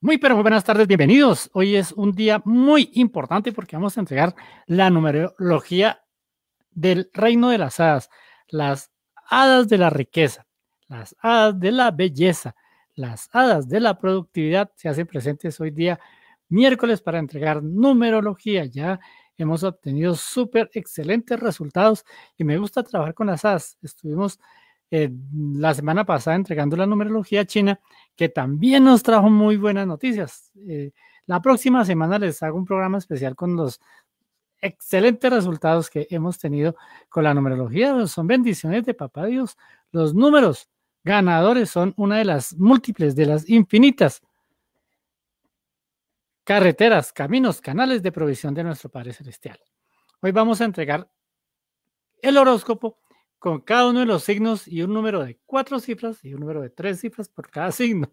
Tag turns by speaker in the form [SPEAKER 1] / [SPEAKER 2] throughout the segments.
[SPEAKER 1] Muy pero buenas tardes, bienvenidos. Hoy es un día muy importante porque vamos a entregar la numerología del reino de las hadas, las hadas de la riqueza, las hadas de la belleza, las hadas de la productividad se hacen presentes hoy día miércoles para entregar numerología. Ya hemos obtenido súper excelentes resultados y me gusta trabajar con las hadas. Estuvimos eh, la semana pasada entregando la numerología china que también nos trajo muy buenas noticias. Eh, la próxima semana les hago un programa especial con los excelentes resultados que hemos tenido con la numerología. Son bendiciones de papá Dios. Los números ganadores son una de las múltiples, de las infinitas carreteras, caminos, canales de provisión de nuestro Padre Celestial. Hoy vamos a entregar el horóscopo con cada uno de los signos y un número de cuatro cifras y un número de tres cifras por cada signo.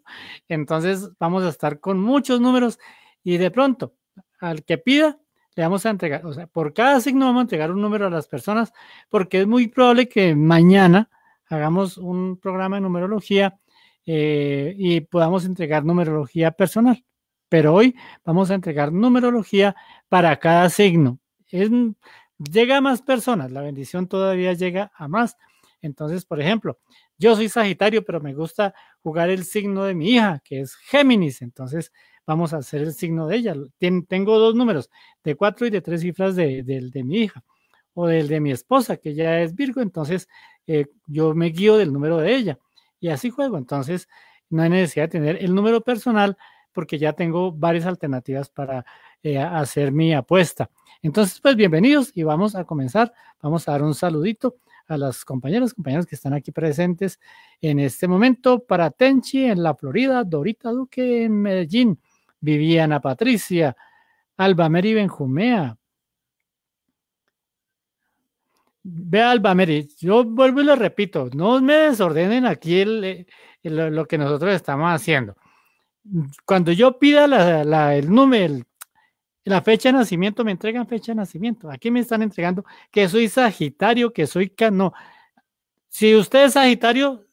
[SPEAKER 1] Entonces vamos a estar con muchos números y de pronto al que pida le vamos a entregar, o sea, por cada signo vamos a entregar un número a las personas porque es muy probable que mañana hagamos un programa de numerología eh, y podamos entregar numerología personal. Pero hoy vamos a entregar numerología para cada signo. Es, llega a más personas, la bendición todavía llega a más. Entonces, por ejemplo, yo soy Sagitario, pero me gusta jugar el signo de mi hija, que es Géminis. Entonces, vamos a hacer el signo de ella. tengo dos números, de cuatro y de tres cifras del de, mi hija o del de mi esposa, que ya es Virgo. Entonces, eh, yo me guío del número de ella y así juego. Entonces, no hay necesidad de tener el número personal porque ya tengo varias alternativas para eh, hacer mi apuesta. Entonces, pues bienvenidos y vamos a comenzar. Vamos a dar un saludito a las compañeras, compañeros que están aquí presentes en este momento para Tenchi en la Florida, Dorita Duque en Medellín, Viviana Patricia, Alba Mary Benjumea. Ve Alba Mary, yo vuelvo y lo repito, no me desordenen aquí lo que nosotros estamos haciendo. Cuando yo pida el número, la fecha de nacimiento, me entregan fecha de nacimiento. Aquí me están entregando que soy Sagitario, que soy no Si usted es Sagitario,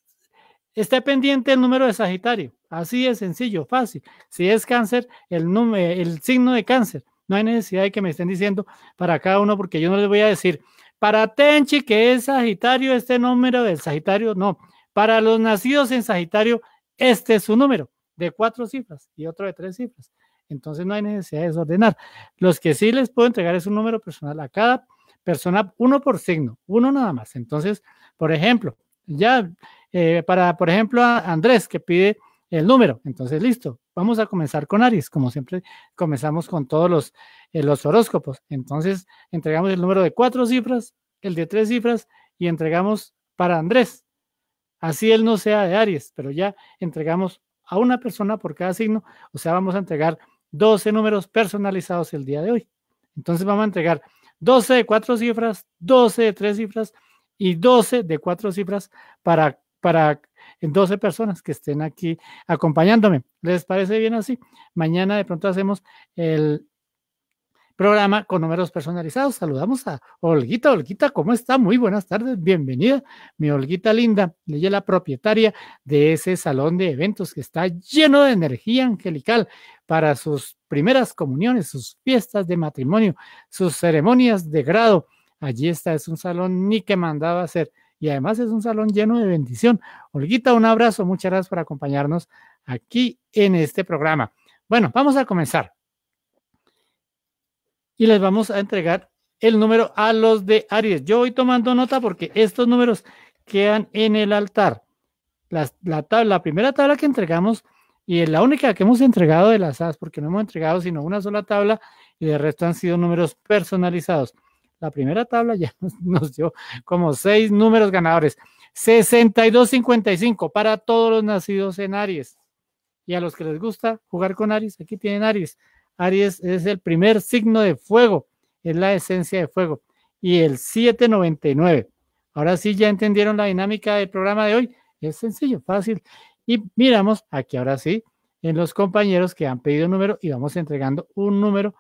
[SPEAKER 1] esté pendiente el número de Sagitario. Así es sencillo, fácil. Si es cáncer, el, el signo de cáncer. No hay necesidad de que me estén diciendo para cada uno, porque yo no les voy a decir, para Tenchi, que es Sagitario, este número del Sagitario, no. Para los nacidos en Sagitario, este es su número de cuatro cifras y otro de tres cifras. Entonces no hay necesidad de desordenar. Los que sí les puedo entregar es un número personal a cada persona, uno por signo, uno nada más. Entonces, por ejemplo, ya eh, para, por ejemplo, a Andrés que pide el número. Entonces, listo, vamos a comenzar con Aries, como siempre comenzamos con todos los, eh, los horóscopos. Entonces, entregamos el número de cuatro cifras, el de tres cifras y entregamos para Andrés. Así él no sea de Aries, pero ya entregamos a una persona por cada signo, o sea, vamos a entregar 12 números personalizados el día de hoy. Entonces vamos a entregar 12 de cuatro cifras, 12 de tres cifras y 12 de cuatro cifras para, para 12 personas que estén aquí acompañándome. ¿Les parece bien así? Mañana de pronto hacemos el, programa con números personalizados. Saludamos a Olguita. Olguita, ¿cómo está? Muy buenas tardes, bienvenida. Mi Olguita linda, ella la propietaria de ese salón de eventos que está lleno de energía angelical para sus primeras comuniones, sus fiestas de matrimonio, sus ceremonias de grado. Allí está, es un salón ni que mandaba hacer. Y además es un salón lleno de bendición. Olguita, un abrazo, muchas gracias por acompañarnos aquí en este programa. Bueno, vamos a comenzar y les vamos a entregar el número a los de Aries. Yo voy tomando nota porque estos números quedan en el altar. La, la primera tabla que entregamos y es la única que hemos entregado de las as, porque no hemos entregado sino una sola tabla y de resto han sido números personalizados. La primera tabla ya nos, dio como seis números ganadores. 62.55 para todos los nacidos en Aries. Y a los que les gusta jugar con Aries, aquí tienen Aries. Aries es el primer signo de fuego, es la esencia de fuego. Y el 799. Ahora sí ya entendieron la dinámica del programa de hoy. Es sencillo, fácil. Y miramos aquí ahora sí en los compañeros que han pedido número y vamos entregando un número.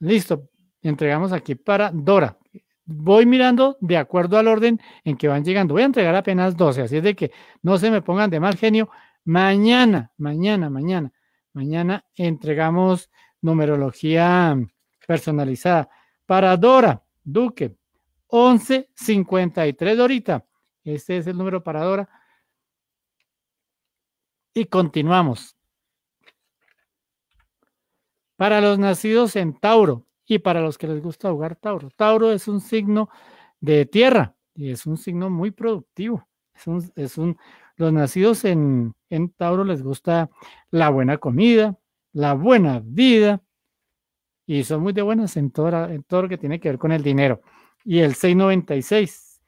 [SPEAKER 1] Listo, entregamos aquí para Dora. Voy mirando de acuerdo al orden en que van llegando. Voy a entregar apenas 12, así es de que no se me pongan de mal genio. Mañana, mañana, mañana Mañana entregamos numerología personalizada. Para Dora Duque, 1153 Dorita. Este es el número para Dora. Y continuamos. Para los nacidos en Tauro y para los que les gusta jugar Tauro. Tauro es un signo de tierra y es un signo muy productivo. es un, los nacidos en, en Tauro les gusta la buena comida, la buena vida y son muy de buenas en todo, en todo lo que tiene que ver con el dinero. Y el 696,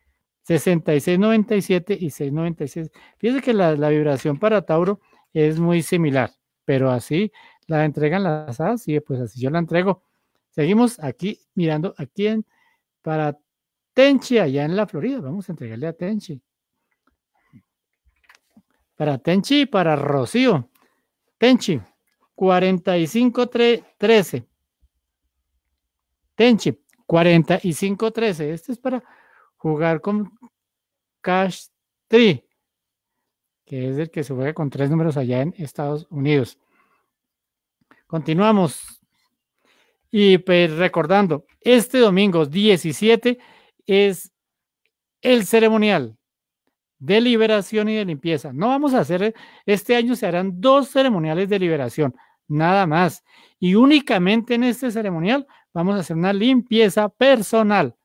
[SPEAKER 1] 6697 y 696. Fíjense que la, vibración para Tauro es muy similar, pero así la entregan las asas y pues así yo la entrego. Seguimos aquí mirando aquí en, para Tenchi, allá en la Florida. Vamos a entregarle a Tenchi. Para Tenchi y para Rocío. Tenchi, 45-13. Tenchi, 45-13. Este es para jugar con Cash 3 que es el que se juega con tres números allá en Estados Unidos. Continuamos. Y pues recordando, este domingo 17 es el ceremonial de liberación y de limpieza. No vamos a hacer, eh, este año se harán dos ceremoniales de liberación, nada más. Y únicamente en este ceremonial vamos a hacer una limpieza personal,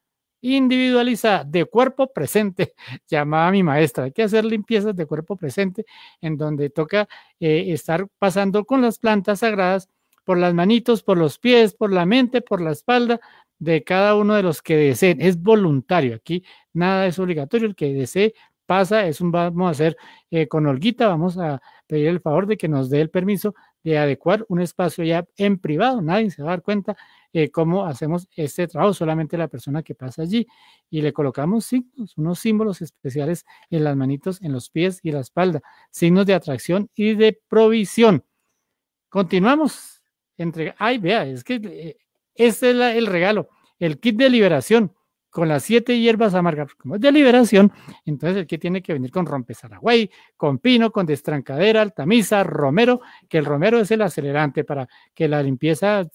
[SPEAKER 1] individualizada, de cuerpo presente, llamaba mi maestra. Hay que hacer limpiezas de cuerpo presente, en donde toca eh, estar pasando con las plantas sagradas por las manitos, por los pies, por la mente, por la espalda, de cada uno de los que deseen. Es voluntario. Aquí nada es obligatorio. El que desee pasa, es un vamos a hacer eh, con Olguita, vamos a pedir el favor de que nos dé el permiso de adecuar un espacio ya en privado, nadie se va a dar cuenta eh, cómo hacemos este trabajo, solamente la persona que pasa allí y le colocamos signos, unos símbolos especiales en las manitos, en los pies y la espalda, signos de atracción y de provisión. Continuamos. Entre, ay, vea, es que este es el regalo, el kit de liberación con las siete hierbas amargas, como es de liberación, entonces el que tiene que venir con rompezaragüey, con pino, con destrancadera, altamisa, romero, que el romero es el acelerante para que la limpieza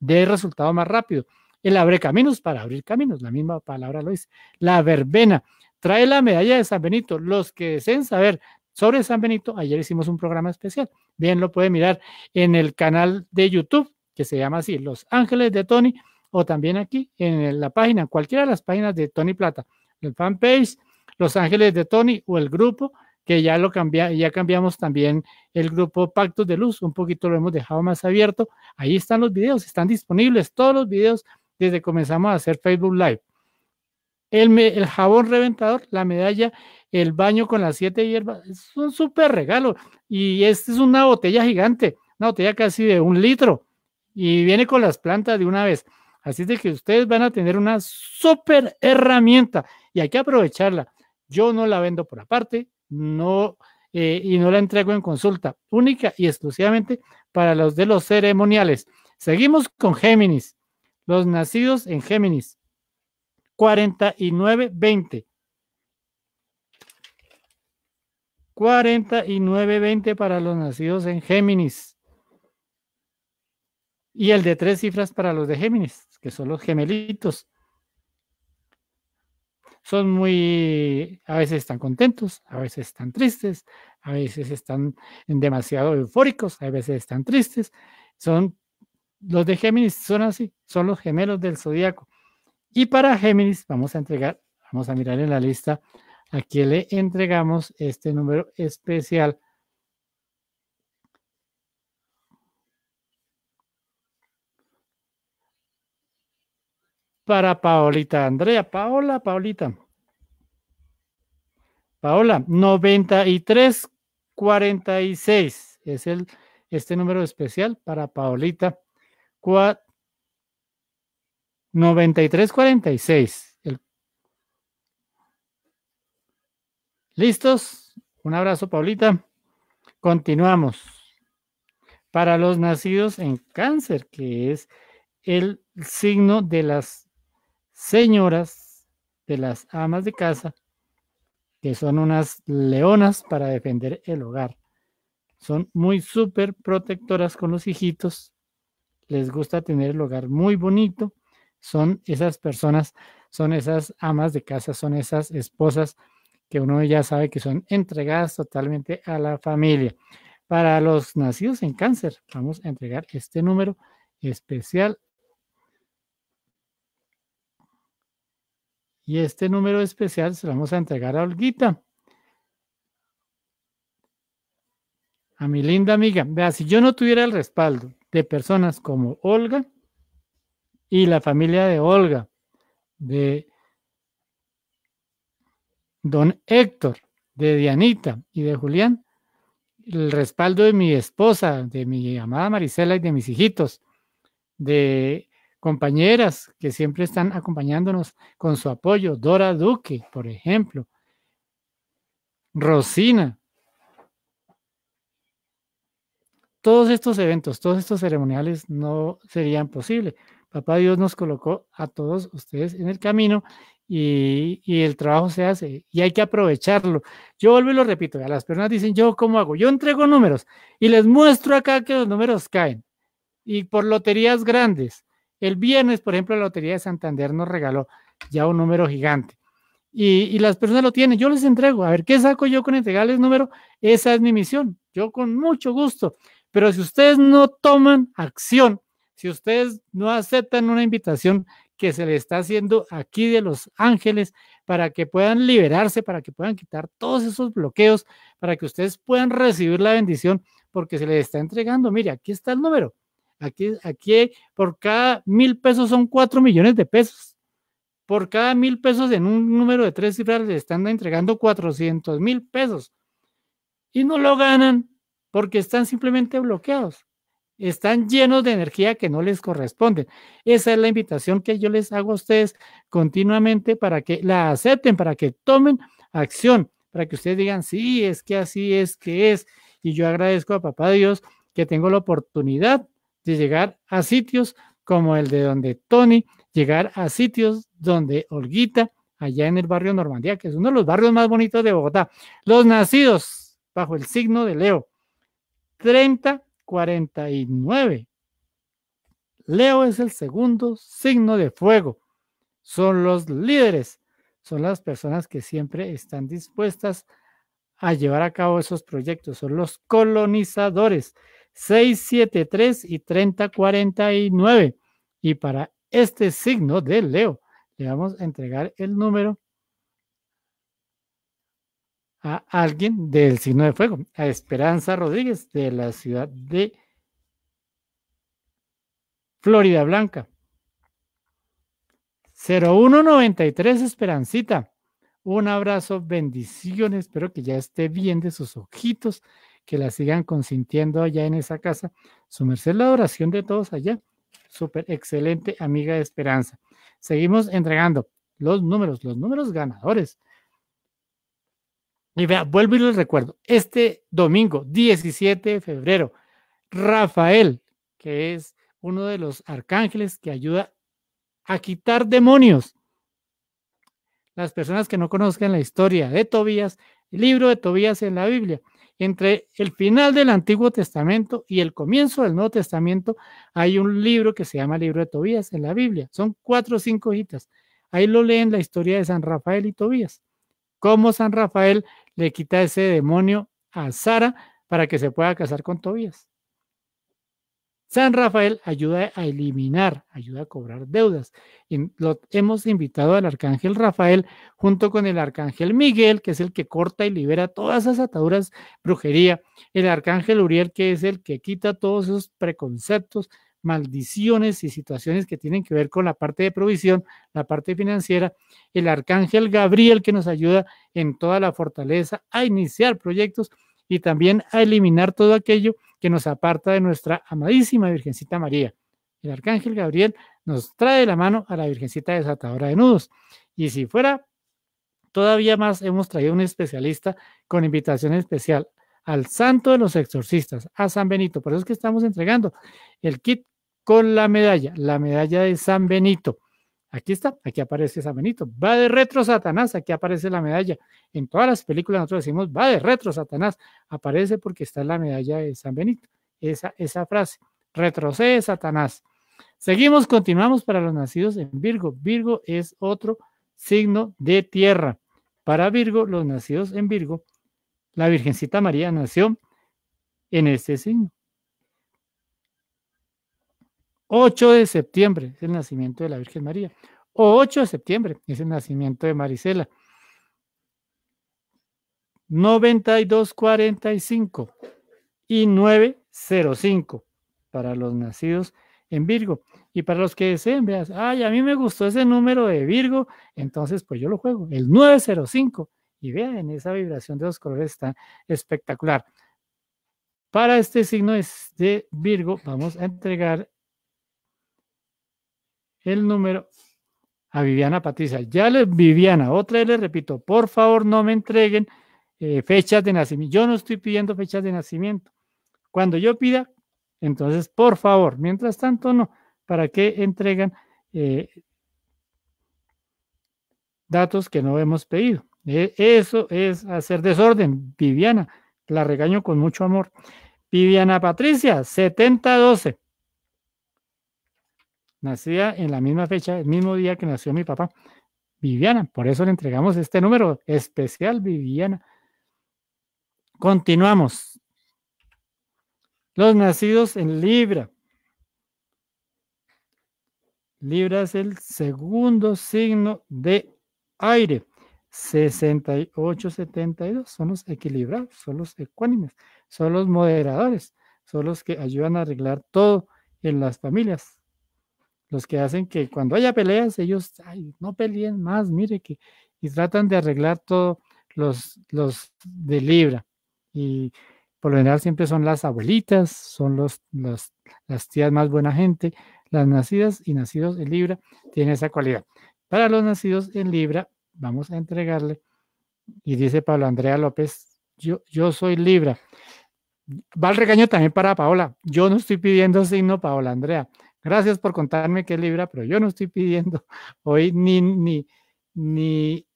[SPEAKER 1] dé resultado más rápido. El abre caminos para abrir caminos, la misma palabra lo dice. La verbena trae la medalla de San Benito. Los que deseen saber sobre San Benito, ayer hicimos un programa especial. Bien, lo puede mirar en el canal de YouTube que se llama así, Los Ángeles de Tony o también aquí en la página, cualquiera de las páginas de Tony Plata, el fanpage, Los Ángeles de Tony o el grupo, que ya lo cambia, ya cambiamos también el grupo Pactos de Luz, un poquito lo hemos dejado más abierto. Ahí están los videos, están disponibles todos los videos desde que comenzamos a hacer Facebook Live. El, el jabón reventador, la medalla, el baño con las siete hierbas, es un súper regalo. Y esta es una botella gigante, una botella casi de un litro, y viene con las plantas de una vez. Así es de que ustedes van a tener una súper herramienta y hay que aprovecharla. Yo no la vendo por aparte, no eh, y no la entrego en consulta, única y exclusivamente para los de los ceremoniales. Seguimos con Géminis, los nacidos en Géminis, 49.20. 49.20 para los nacidos en Géminis. Y el de tres cifras para los de Géminis que son los gemelitos. Son muy, a veces están contentos, a veces están tristes, a veces están demasiado eufóricos, a veces están tristes. Son los de Géminis, son así, son los gemelos del zodiaco. Y para Géminis vamos a entregar, vamos a mirar en la lista a quién le entregamos este número especial para Paolita Andrea. Paola, Paolita. Paola, 9346 es el, este número especial para Paolita. 9346. ¿Listos? Un abrazo, Paulita. Continuamos. Para los nacidos en cáncer, que es el signo de las señoras, de las amas de casa, que son unas leonas para defender el hogar. Son muy súper protectoras con los hijitos, les gusta tener el hogar muy bonito, son esas personas, son esas amas de casa, son esas esposas que uno ya sabe que son entregadas totalmente a la familia. Para los nacidos en cáncer, vamos a entregar este número especial Y este número especial se lo vamos a entregar a Olguita. A mi linda amiga. Vea, si yo no tuviera el respaldo de personas como Olga y la familia de Olga, de don Héctor, de Dianita y de Julián, el respaldo de mi esposa, de mi amada Marisela y de mis hijitos, de compañeras que siempre están acompañándonos con su apoyo. Dora Duque, por ejemplo. Rosina. Todos estos eventos, todos estos ceremoniales no serían posibles. Papá Dios nos colocó a todos ustedes en el camino y, el trabajo se hace y hay que aprovecharlo. Yo vuelvo y lo repito, a las personas dicen, yo cómo hago, yo entrego números y les muestro acá que los números caen y por loterías grandes el viernes, por ejemplo, la Lotería de Santander nos regaló ya un número gigante. Y, las personas lo tienen, yo les entrego. A ver, ¿qué saco yo con entregarles número? Esa es mi misión, yo con mucho gusto. Pero si ustedes no toman acción, si ustedes no aceptan una invitación que se le está haciendo aquí de los ángeles para que puedan liberarse, para que puedan quitar todos esos bloqueos, para que ustedes puedan recibir la bendición porque se les está entregando. Mire, aquí está el número. Aquí, aquí por cada mil pesos son cuatro millones de pesos. Por cada mil pesos en un número de tres cifras le están entregando cuatrocientos mil pesos. Y no lo ganan porque están simplemente bloqueados. Están llenos de energía que no les corresponde. Esa es la invitación que yo les hago a ustedes continuamente para que la acepten, para que tomen acción, para que ustedes digan, sí, es que así es que es. Y yo agradezco a Papá Dios que tengo la oportunidad de llegar a sitios como el de donde Tony, llegar a sitios donde Olguita, allá en el barrio Normandía, que es uno de los barrios más bonitos de Bogotá. Los nacidos bajo el signo de Leo, 30-49. Leo es el segundo signo de fuego. Son los líderes, son las personas que siempre están dispuestas a llevar a cabo esos proyectos, son los colonizadores, 673 y 3049. Y para este signo de Leo, le vamos a entregar el número a alguien del signo de fuego, a Esperanza Rodríguez de la ciudad de Florida Blanca. 0193 Esperancita. Un abrazo, bendiciones, espero que ya esté bien de sus ojitos que la sigan consintiendo allá en esa casa. Su merced la oración de todos allá. Súper excelente amiga de Esperanza. Seguimos entregando los números, los números ganadores. Y vea, vuelvo y les recuerdo, este domingo 17 de febrero, Rafael, que es uno de los arcángeles que ayuda a quitar demonios. Las personas que no conozcan la historia de Tobías, el libro de Tobías en la Biblia, entre el final del Antiguo Testamento y el comienzo del Nuevo Testamento hay un libro que se llama Libro de Tobías en la Biblia. Son cuatro o cinco hojitas. Ahí lo leen la historia de San Rafael y Tobías. Cómo San Rafael le quita ese demonio a Sara para que se pueda casar con Tobías. San Rafael ayuda a eliminar, ayuda a cobrar deudas. hemos invitado al arcángel Rafael junto con el arcángel Miguel, que es el que corta y libera todas esas ataduras, brujería. El arcángel Uriel, que es el que quita todos esos preconceptos, maldiciones y situaciones que tienen que ver con la parte de provisión, la parte financiera. El arcángel Gabriel, que nos ayuda en toda la fortaleza a iniciar proyectos y también a eliminar todo aquello que nos aparta de nuestra amadísima Virgencita María. El arcángel Gabriel nos trae la mano a la Virgencita desatadora de nudos. Y si fuera todavía más, hemos traído un especialista con invitación especial al santo de los exorcistas, a San Benito. Por eso es que estamos entregando el kit con la medalla, la medalla de San Benito. Aquí está, aquí aparece San Benito. Va de retro Satanás, aquí aparece la medalla. En todas las películas nosotros decimos, va de retro Satanás, aparece porque está la medalla de San Benito. Esa, esa frase, retrocede Satanás. Seguimos, continuamos para los nacidos en Virgo. Virgo es otro signo de tierra. Para Virgo, los nacidos en Virgo, la Virgencita María nació en este signo. 8 de septiembre es el nacimiento de la Virgen María. O 8 de septiembre es el nacimiento de Marisela. 9245 y 905 para los nacidos en Virgo. Y para los que deseen, vean, ay, a mí me gustó ese número de Virgo, entonces pues yo lo juego, el 905. Y vean, esa vibración de los colores está espectacular. Para este signo de Virgo, vamos a entregar el número a Viviana Patricia. Ya le Viviana, otra vez repito, por favor no me entreguen eh, fechas de nacimiento. Yo no estoy pidiendo fechas de nacimiento. Cuando yo pida, entonces, por favor, mientras tanto, no. ¿Para qué entregan eh, datos que no hemos pedido? Eh, eso es hacer desorden. Viviana, la regaño con mucho amor. Viviana Patricia, 7012 nacida en la misma fecha, el mismo día que nació mi papá, Viviana. Por eso le entregamos este número especial, Viviana. Continuamos. Los nacidos en Libra. Libra es el segundo signo de aire. 68, 72 son los equilibrados, son los ecuánimes, son los moderadores, son los que ayudan a arreglar todo en las familias los que hacen que cuando haya peleas, ellos no peleen más, mire que, y tratan de arreglar todo los, los de Libra. Y por lo general siempre son las abuelitas, son los, las tías más buena gente, las nacidas y nacidos en Libra tienen esa cualidad. Para los nacidos en Libra, vamos a entregarle, y dice Pablo Andrea López, yo, yo soy Libra. Va el regaño también para Paola. Yo no estoy pidiendo signo, Paola Andrea. Gracias por contarme qué libra, pero yo no estoy pidiendo hoy ni, ni, ni,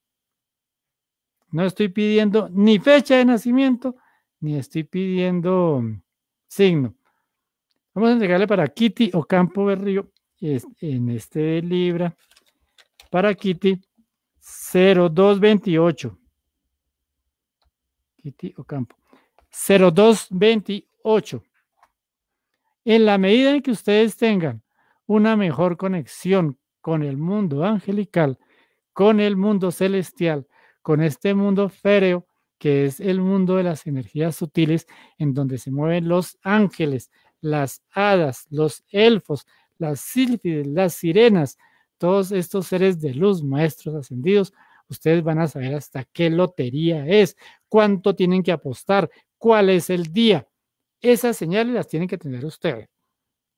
[SPEAKER 1] no estoy pidiendo ni fecha de nacimiento, ni estoy pidiendo mm, signo. Vamos a entregarle para Kitty Ocampo Berrío en este libra. Para Kitty 0228. Kitty Ocampo. 0228. En la medida en que ustedes tengan una mejor conexión con el mundo angelical, con el mundo celestial, con este mundo féreo, que es el mundo de las energías sutiles, en donde se mueven los ángeles, las hadas, los elfos, las sílfides, las sirenas, todos estos seres de luz, maestros ascendidos, ustedes van a saber hasta qué lotería es, cuánto tienen que apostar, cuál es el día, esas señales las tienen que tener ustedes.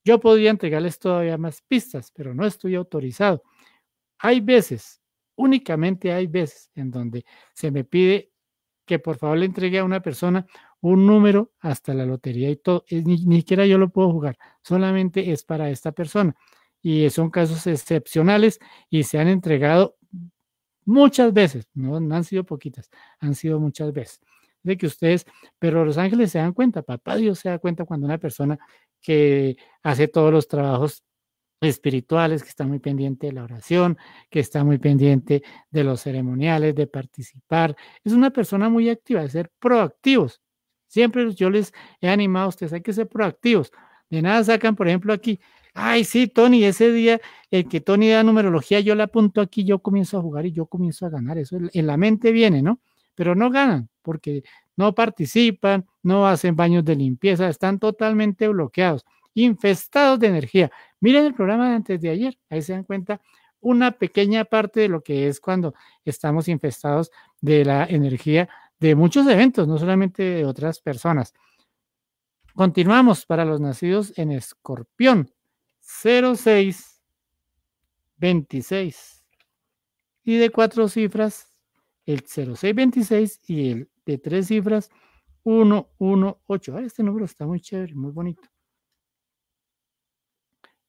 [SPEAKER 1] Yo podría entregarles todavía más pistas, pero no estoy autorizado. Hay veces, únicamente hay veces, en donde se me pide que por favor le entregue a una persona un número hasta la lotería y todo. Ni, siquiera yo lo puedo jugar, solamente es para esta persona. Y son casos excepcionales y se han entregado muchas veces, no, no han sido poquitas, han sido muchas veces de que ustedes, pero los ángeles se dan cuenta, papá Dios se da cuenta cuando una persona que hace todos los trabajos espirituales, que está muy pendiente de la oración, que está muy pendiente de los ceremoniales, de participar. Es una persona muy activa, de ser proactivos. Siempre yo les he animado a ustedes, hay que ser proactivos. De nada sacan, por ejemplo, aquí, ay, sí, Tony, ese día, el que Tony da numerología, yo le apunto aquí, yo comienzo a jugar y yo comienzo a ganar. Eso en la mente viene, ¿no? Pero no ganan porque no participan, no hacen baños de limpieza, están totalmente bloqueados, infestados de energía. Miren el programa de antes de ayer, ahí se dan cuenta una pequeña parte de lo que es cuando estamos infestados de la energía de muchos eventos, no solamente de otras personas. Continuamos para los nacidos en escorpión. 0626 Y de cuatro cifras, el 0626 y el de tres cifras 118. Este número está muy chévere, muy bonito.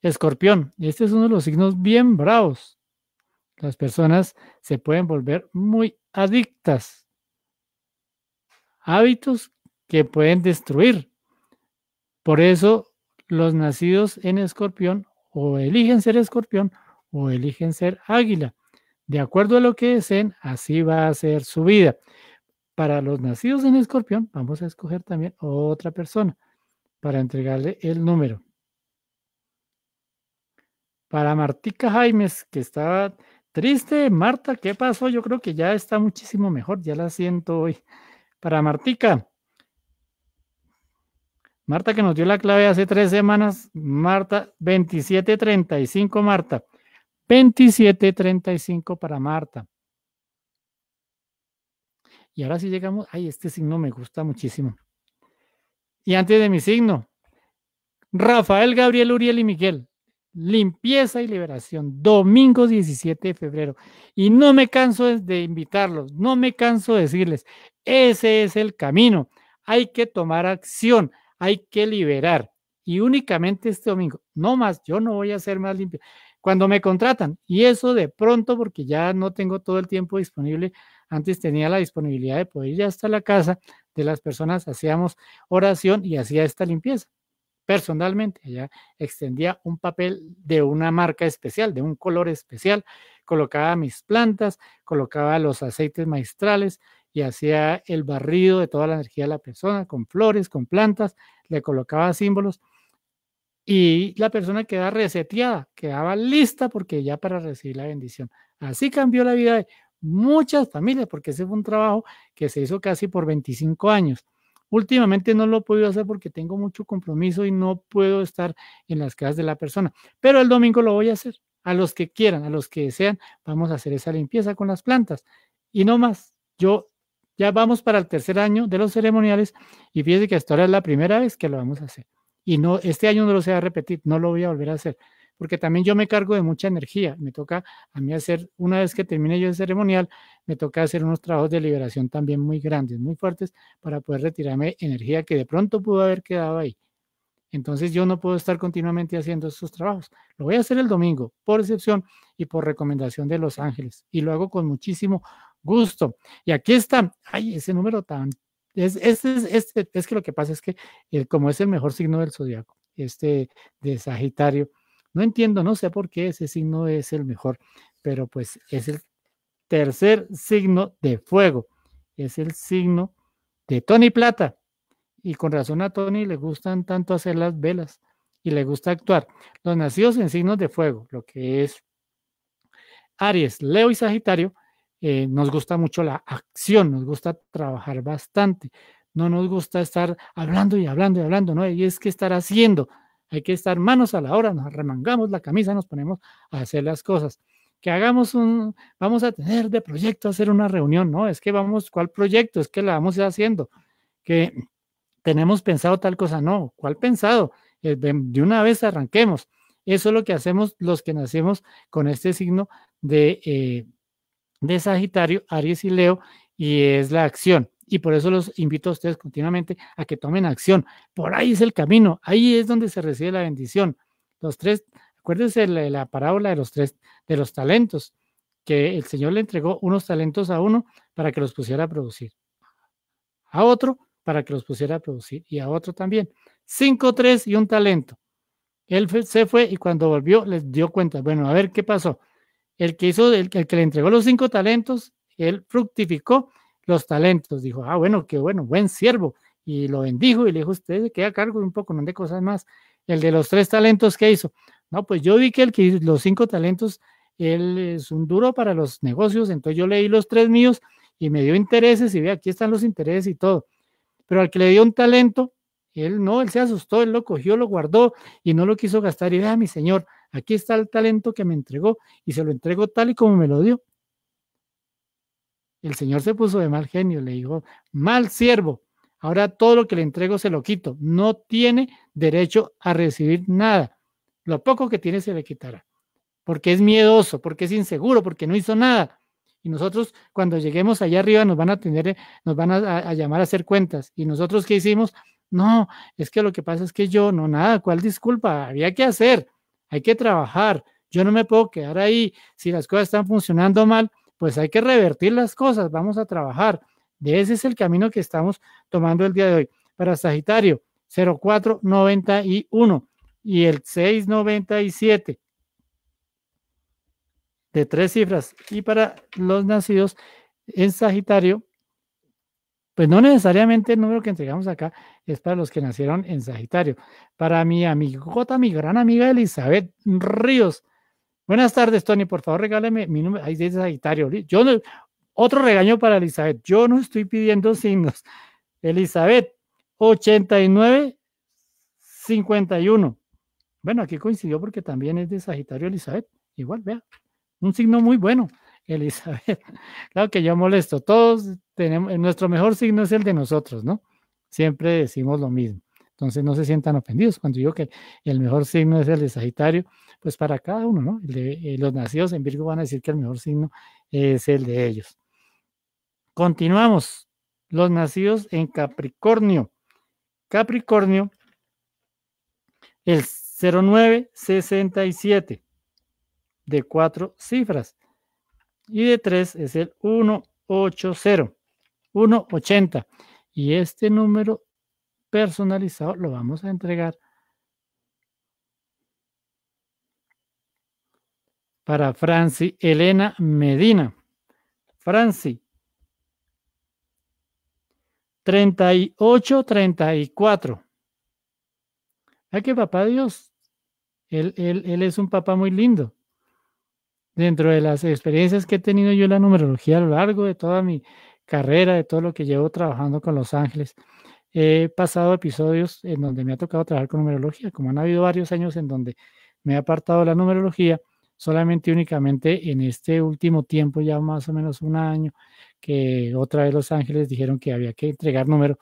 [SPEAKER 1] Escorpión, este es uno de los signos bien bravos. Las personas se pueden volver muy adictas. Hábitos que pueden destruir. Por eso los nacidos en escorpión o eligen ser escorpión o eligen ser águila. De acuerdo a lo que deseen, así va a ser su vida. Para los nacidos en escorpión, vamos a escoger también otra persona para entregarle el número. Para Martica Jaimes, que estaba triste, Marta, ¿qué pasó? Yo creo que ya está muchísimo mejor, ya la siento hoy. Para Martica. Marta que nos dio la clave hace tres semanas, Marta, 2735, Marta. 2735 para Marta. Y ahora sí llegamos, ay, este signo me gusta muchísimo. Y antes de mi signo, Rafael, Gabriel, Uriel y Miguel, limpieza y liberación, domingo 17 de febrero. Y no me canso de invitarlos, no me canso de decirles, ese es el camino, hay que tomar acción, hay que liberar. Y únicamente este domingo, no más, yo no voy a ser más limpio. Cuando me contratan, y eso de pronto, porque ya no tengo todo el tiempo disponible, antes tenía la disponibilidad de poder ir hasta la casa de las personas, hacíamos oración y hacía esta limpieza. Personalmente, ella extendía un papel de una marca especial, de un color especial, colocaba mis plantas, colocaba los aceites maestrales y hacía el barrido de toda la energía de la persona con flores, con plantas, le colocaba símbolos y la persona quedaba reseteada, quedaba lista porque ya para recibir la bendición. Así cambió la vida de muchas familias, porque ese fue un trabajo que se hizo casi por 25 años. Últimamente no lo he podido hacer porque tengo mucho compromiso y no puedo estar en las casas de la persona, pero el domingo lo voy a hacer. A los que quieran, a los que desean, vamos a hacer esa limpieza con las plantas. Y no más, yo ya vamos para el tercer año de los ceremoniales y fíjese que hasta ahora es la primera vez que lo vamos a hacer. Y no, este año no lo se va a repetir, no lo voy a volver a hacer porque también yo me cargo de mucha energía. Me toca a mí hacer, una vez que termine yo el ceremonial, me toca hacer unos trabajos de liberación también muy grandes, muy fuertes, para poder retirarme energía que de pronto pudo haber quedado ahí. Entonces yo no puedo estar continuamente haciendo esos trabajos. Lo voy a hacer el domingo, por excepción y por recomendación de Los Ángeles. Y lo hago con muchísimo gusto. Y aquí está, ay, ese número tan... Es, que lo que pasa es que eh, como es el mejor signo del zodiaco, este de Sagitario, no entiendo, no sé por qué ese signo es el mejor, pero pues es el tercer signo de fuego. Es el signo de Tony Plata. Y con razón a Tony le gustan tanto hacer las velas y le gusta actuar. Los nacidos en signos de fuego, lo que es Aries, Leo y Sagitario, eh, nos gusta mucho la acción, nos gusta trabajar bastante. No nos gusta estar hablando y hablando y hablando, ¿no? Y es que estar haciendo, hay que estar manos a la obra, nos remangamos la camisa, nos ponemos a hacer las cosas. Que hagamos un, vamos a tener de proyecto hacer una reunión, ¿no? Es que vamos, ¿cuál proyecto? Es que la vamos haciendo. Que tenemos pensado tal cosa, no, ¿cuál pensado? Eh, de, una vez arranquemos. Eso es lo que hacemos los que nacemos con este signo de, eh, de Sagitario, Aries y Leo, y es la acción y por eso los invito a ustedes continuamente a que tomen acción. Por ahí es el camino, ahí es donde se recibe la bendición. Los tres, acuérdense la, parábola de los tres, de los talentos, que el Señor le entregó unos talentos a uno para que los pusiera a producir, a otro para que los pusiera a producir y a otro también. Cinco, tres y un talento. Él se fue y cuando volvió les dio cuenta. Bueno, a ver qué pasó. El que hizo, el que le entregó los cinco talentos, él fructificó los talentos. Dijo, ah, bueno, qué bueno, buen siervo. Y lo bendijo y le dijo, usted se queda a cargo de un poco, no de cosas más. El de los tres talentos que hizo. No, pues yo vi que el que los cinco talentos, él es un duro para los negocios, entonces yo leí los tres míos y me dio intereses y ve, aquí están los intereses y todo. Pero al que le dio un talento, él no, él se asustó, él lo cogió, lo guardó y no lo quiso gastar. Y vea, ah, mi señor, aquí está el talento que me entregó y se lo entregó tal y como me lo dio. El Señor se puso de mal genio, le dijo, mal siervo, ahora todo lo que le entrego se lo quito, no tiene derecho a recibir nada, lo poco que tiene se le quitará, porque es miedoso, porque es inseguro, porque no hizo nada. Y nosotros cuando lleguemos allá arriba nos van a tener, nos van a, llamar a hacer cuentas. ¿Y nosotros qué hicimos? No, es que lo que pasa es que yo, no, nada, ¿cuál disculpa? Había que hacer, hay que trabajar, yo no me puedo quedar ahí. Si las cosas están funcionando mal, pues hay que revertir las cosas, vamos a trabajar. De ese es el camino que estamos tomando el día de hoy. Para Sagitario, 0491 y el 697 de tres cifras. Y para los nacidos en Sagitario, pues no necesariamente el número que entregamos acá es para los que nacieron en Sagitario. Para mi amigota, mi gran amiga Elizabeth Ríos, Buenas tardes, Tony. Por favor, regáleme mi número. Ahí dice Sagitario. Yo otro regaño para Elizabeth. Yo no estoy pidiendo signos. Elizabeth, 89 51. Bueno, aquí coincidió porque también es de Sagitario Elizabeth. Igual, vea. Un signo muy bueno, Elizabeth. Claro que yo molesto. Todos tenemos, nuestro mejor signo es el de nosotros, ¿no? Siempre decimos lo mismo. Entonces no se sientan ofendidos cuando digo que el mejor signo es el de Sagitario, pues para cada uno, ¿no? Eh, los nacidos en Virgo van a decir que el mejor signo es el de ellos. Continuamos. Los nacidos en Capricornio. Capricornio, el 0967 de cuatro cifras. Y de tres es el 180, 180. Y este número personalizado, lo vamos a entregar para Franci Elena Medina. Franci. 38, 34. Ay, que papá Dios. Él, él es un papá muy lindo. Dentro de las experiencias que he tenido yo en la numerología a lo largo de toda mi carrera, de todo lo que llevo trabajando con Los Ángeles, he pasado episodios en donde me ha tocado trabajar con numerología, como han habido varios años en donde me he apartado de la numerología, solamente únicamente en este último tiempo, ya más o menos un año, que otra vez Los Ángeles dijeron que había que entregar número,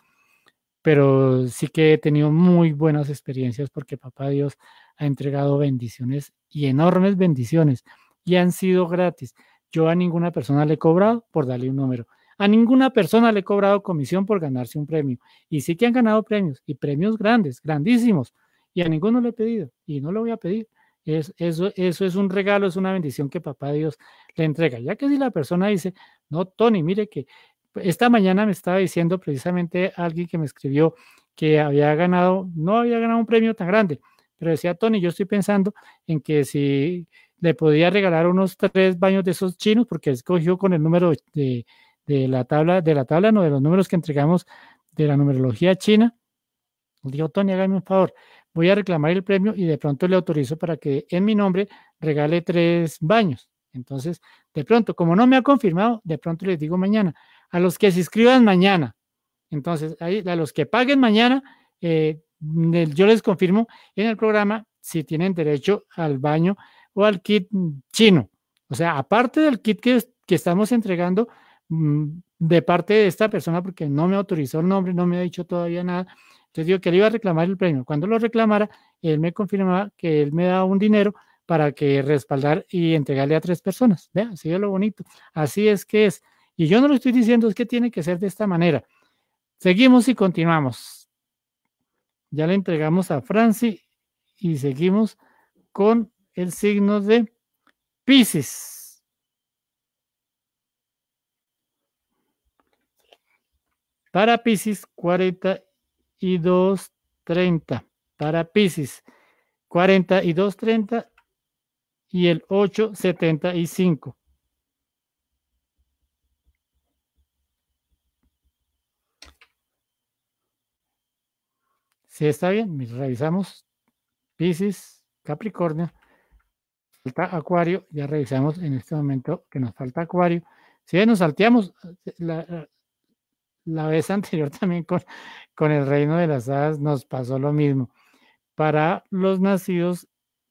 [SPEAKER 1] pero sí que he tenido muy buenas experiencias porque Papá Dios ha entregado bendiciones y enormes bendiciones y han sido gratis. Yo a ninguna persona le he cobrado por darle un número. A ninguna persona le he cobrado comisión por ganarse un premio. Y sí que han ganado premios, y premios grandes, grandísimos. Y a ninguno le he pedido, y no lo voy a pedir. Es, eso, eso es un regalo, es una bendición que papá Dios le entrega. Ya que si la persona dice, no, Tony, mire que esta mañana me estaba diciendo precisamente alguien que me escribió que había ganado, no había ganado un premio tan grande, pero decía Tony, yo estoy pensando en que si le podía regalar unos tres baños de esos chinos, porque escogió con el número de, de la tabla, de la tabla, no, de los números que entregamos de la numerología china, dijo Tony, hágame un favor, voy a reclamar el premio y de pronto le autorizo para que en mi nombre regale tres baños. Entonces, de pronto, como no me ha confirmado, de pronto les digo mañana, a los que se inscriban mañana, entonces, a los que paguen mañana, eh, yo les confirmo en el programa si tienen derecho al baño o al kit chino. O sea, aparte del kit que, que estamos entregando, Mm, de parte de esta persona porque no me autorizó el nombre, no me ha dicho todavía nada. Entonces digo que él iba a reclamar el premio. Cuando lo reclamara, él me confirmaba que él me daba un dinero para que respaldar y entregarle a tres personas. Vea, así lo bonito. Así es que es. Y yo no lo estoy diciendo, es que tiene que ser de esta manera. Seguimos y continuamos. Ya le entregamos a Franci y seguimos con el signo de Pisces. Para Pisces, 42.30. Para Pisces, 42.30 y el 8.75. si está bien. Revisamos Pisces, Capricornio, falta Acuario. Ya revisamos en este momento que nos falta Acuario. Si nos salteamos la, la vez anterior también con, con el reino de las hadas nos pasó lo mismo. Para los nacidos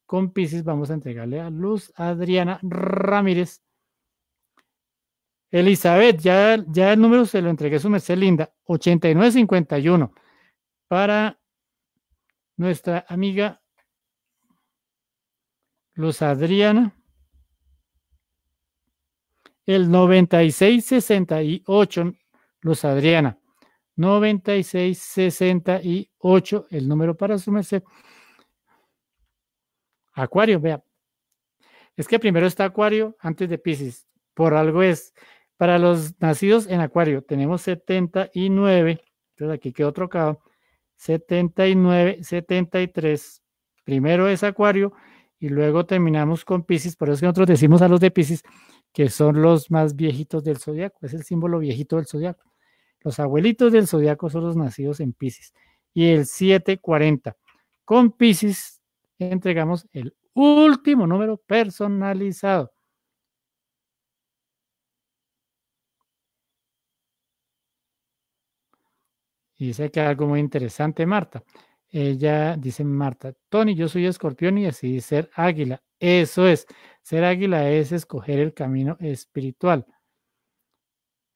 [SPEAKER 1] con Pisces vamos a entregarle a Luz Adriana Ramírez. Elizabeth, ya, ya el número se lo entregué a su merced linda, 8951, para nuestra amiga Luz Adriana. El 9668 Luz Adriana. 68, el número para su merced. Acuario, vea. Es que primero está Acuario antes de Pisces. Por algo es. Para los nacidos en Acuario, tenemos 79. Entonces aquí quedó trocado. 79, 73. Primero es Acuario y luego terminamos con Pisces. Por eso que nosotros decimos a los de Pisces que son los más viejitos del zodiaco. Es el símbolo viejito del zodiaco. Los abuelitos del zodiaco son los nacidos en Pisces. Y el 740. Con Pisces entregamos el último número personalizado. Y dice que algo muy interesante, Marta. Ella dice, Marta, Tony, yo soy escorpión y decidí ser águila. Eso es, ser águila es escoger el camino espiritual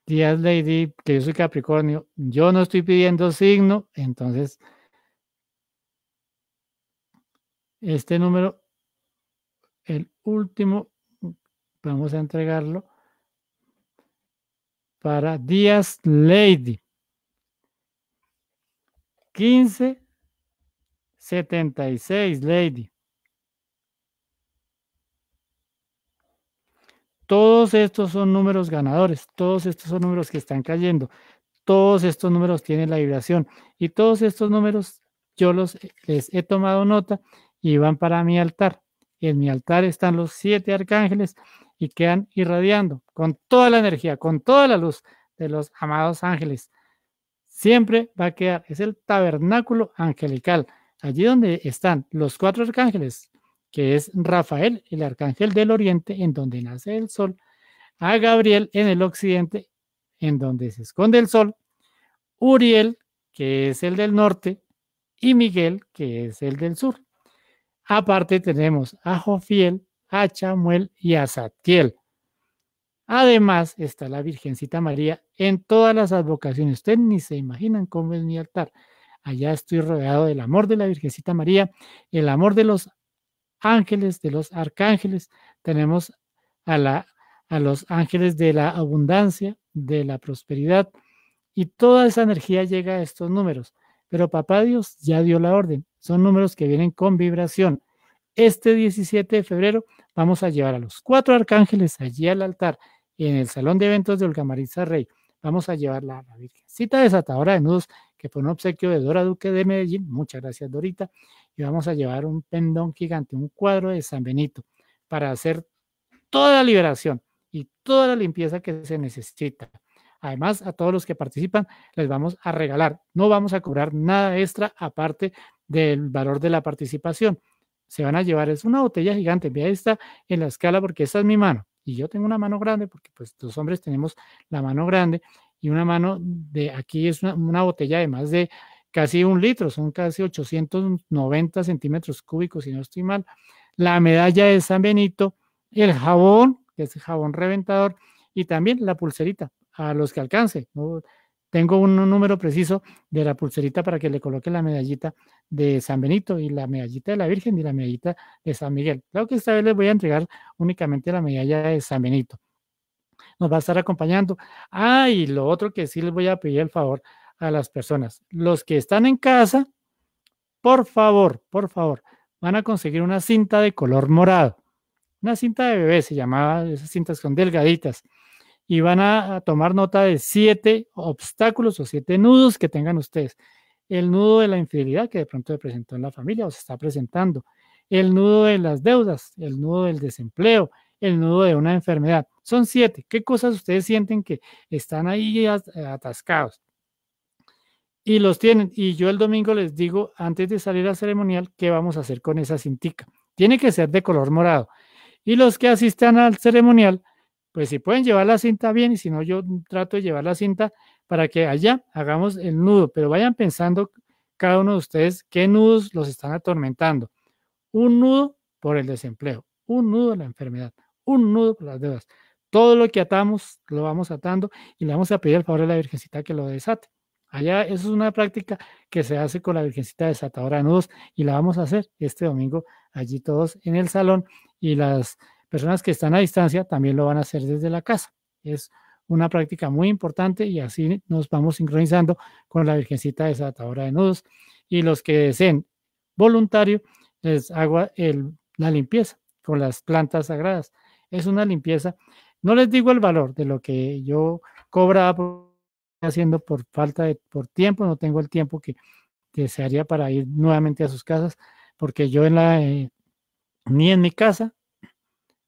[SPEAKER 1] días, Lady, que yo soy Capricornio, yo no estoy pidiendo signo, entonces este número, el último, vamos a entregarlo para Díaz Lady. 1576, Lady. Todos estos son números ganadores, todos estos son números que están cayendo, todos estos números tienen la vibración y todos estos números yo los, eh, les he tomado nota y van para mi altar. En mi altar están los siete arcángeles y quedan irradiando con toda la energía, con toda la luz de los amados ángeles. Siempre va a quedar, es el tabernáculo angelical, allí donde están los cuatro arcángeles, que es Rafael, el arcángel del oriente, en donde nace el sol, a Gabriel en el occidente, en donde se esconde el sol, Uriel, que es el del norte, y Miguel, que es el del sur. Aparte tenemos a Jofiel, a Chamuel y a Satiel. Además está la Virgencita María en todas las advocaciones. Ustedes ni se imaginan cómo es mi altar. Allá estoy rodeado del amor de la Virgencita María, el amor de los ángeles, de los arcángeles, tenemos a, la, a los ángeles de la abundancia, de la prosperidad, y toda esa energía llega a estos números. Pero papá Dios ya dio la orden, son números que vienen con vibración. Este 17 de febrero vamos a llevar a los cuatro arcángeles allí al altar, en el salón de eventos de Olga Marisa Rey. Vamos a llevarla a la Virgencita Desatadora de Nudos por un obsequio de Dora Duque de Medellín. Muchas gracias, Dorita. Y vamos a llevar un pendón gigante, un cuadro de San Benito, para hacer toda la liberación y toda la limpieza que se necesita. Además, a todos los que participan les vamos a regalar. No vamos a cobrar nada extra aparte del valor de la participación. Se van a llevar, es una botella gigante, vea esta en la escala porque esta es mi mano y yo tengo una mano grande porque pues los hombres tenemos la mano grande y una mano de aquí es una, botella de más de casi un litro, son casi 890 centímetros cúbicos, si no estoy mal. La medalla de San Benito, el jabón, que es jabón reventador, y también la pulserita, a los que alcance. Tengo un número preciso de la pulserita para que le coloque la medallita de San Benito y la medallita de la Virgen y la medallita de San Miguel. Claro que esta vez les voy a entregar únicamente la medalla de San Benito nos va a estar acompañando. Ah, y lo otro que sí les voy a pedir el favor a las personas, los que están en casa, por favor, por favor, van a conseguir una cinta de color morado, una cinta de bebé se llamaba, esas cintas son delgaditas, y van a, tomar nota de siete obstáculos o siete nudos que tengan ustedes. El nudo de la infidelidad que de pronto se presentó en la familia o se está presentando, el nudo de las deudas, el nudo del desempleo, el nudo de una enfermedad. Son siete. ¿Qué cosas ustedes sienten que están ahí atascados? Y los tienen. Y yo el domingo les digo, antes de salir al ceremonial, qué vamos a hacer con esa cintica. Tiene que ser de color morado. Y los que asistan al ceremonial, pues si pueden llevar la cinta bien y si no, yo trato de llevar la cinta para que allá hagamos el nudo, pero vayan pensando cada uno de ustedes qué nudos los están atormentando. Un nudo por el desempleo, un nudo de la enfermedad, un nudo por las deudas. Todo lo que atamos lo vamos atando y le vamos a pedir el favor de la Virgencita que lo desate. Allá, eso es una práctica que se hace con la Virgencita desatadora de nudos y la vamos a hacer este domingo allí todos en el salón y las personas que están a distancia también lo van a hacer desde la casa. Es una práctica muy importante y así nos vamos sincronizando con la Virgencita desatadora de nudos y los que deseen voluntario les hago la limpieza con las plantas sagradas es una limpieza. No les digo el valor de lo que yo cobraba haciendo por falta de por tiempo, no tengo el tiempo que haría para ir nuevamente a sus casas, porque yo en la eh, ni en mi casa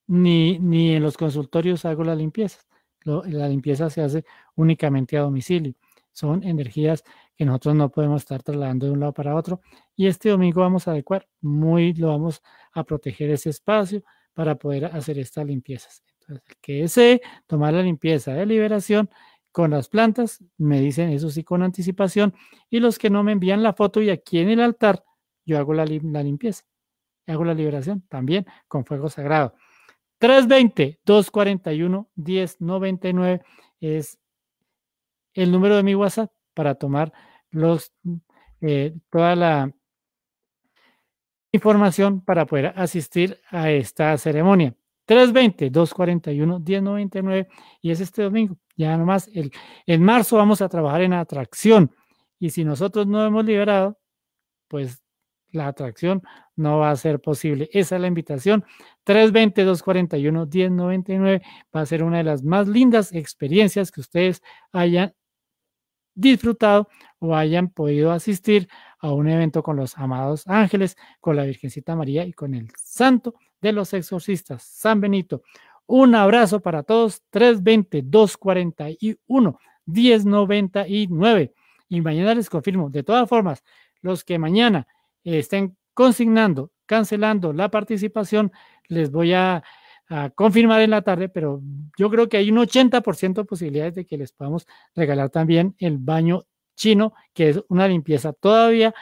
[SPEAKER 1] ni, ni en los consultorios hago las limpieza, la limpieza se hace únicamente a domicilio. Son energías que nosotros no podemos estar trasladando de un lado para otro. Y este domingo vamos a adecuar, muy lo vamos a proteger ese espacio, para poder hacer estas limpiezas. Entonces, el que desee tomar la limpieza de liberación con las plantas, me dicen eso sí con anticipación, y los que no me envían la foto y aquí en el altar, yo hago la, limpieza, hago la liberación también con fuego sagrado. 320-241-1099 es el número de mi WhatsApp para tomar los, eh, toda la información para poder asistir a esta ceremonia. 320, 241, 1099 y es este domingo. Ya nomás, el, en marzo vamos a trabajar en atracción y si nosotros no hemos liberado, pues la atracción no va a ser posible. Esa es la invitación. 320-241-1099 va a ser una de las más lindas experiencias que ustedes hayan disfrutado o hayan podido asistir a un evento con los amados ángeles, con la Virgencita María y con el Santo de los Exorcistas, San Benito. Un abrazo para todos, 320-241-1099. Y mañana les confirmo, de todas formas, los que mañana estén consignando, cancelando la participación, les voy a, confirmar en la tarde, pero yo creo que hay un 80% de posibilidades de que les podamos regalar también el baño chino, que es una limpieza todavía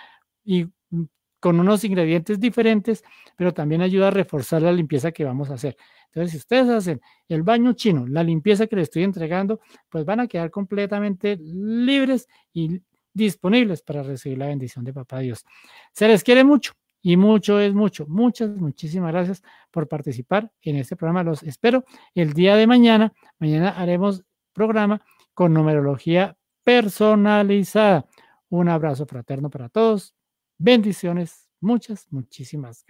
[SPEAKER 1] y mm, con unos ingredientes diferentes, pero también ayuda a reforzar la limpieza que vamos a hacer. Entonces, si ustedes hacen el baño chino, la limpieza que les estoy entregando, pues van a quedar completamente libres y disponibles para recibir la bendición de Papá Dios. Se les quiere mucho y mucho es mucho. Muchas, muchísimas gracias por participar en este programa. Los espero el día de mañana. Mañana haremos programa con numerología personalizada. Un abrazo fraterno para todos. Bendiciones. Muchas, muchísimas gracias.